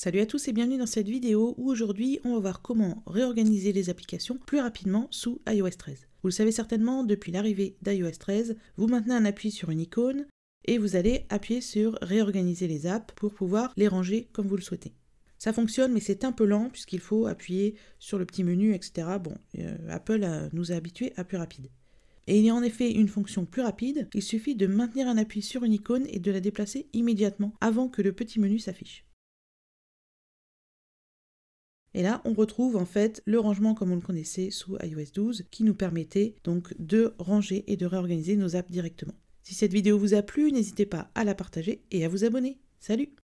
Salut à tous et bienvenue dans cette vidéo où aujourd'hui on va voir comment réorganiser les applications plus rapidement sous iOS 13. Vous le savez certainement, depuis l'arrivée d'iOS 13, vous maintenez un appui sur une icône et vous allez appuyer sur réorganiser les apps pour pouvoir les ranger comme vous le souhaitez. Ça fonctionne, mais c'est un peu lent puisqu'il faut appuyer sur le petit menu, etc. Bon, euh, Apple euh, nous a habitués à plus rapide. Et il y a en effet une fonction plus rapide, il suffit de maintenir un appui sur une icône et de la déplacer immédiatement avant que le petit menu s'affiche. Et là, on retrouve en fait le rangement comme on le connaissait sous iOS 12 qui nous permettait donc de ranger et de réorganiser nos apps directement. Si cette vidéo vous a plu, n'hésitez pas à la partager et à vous abonner. Salut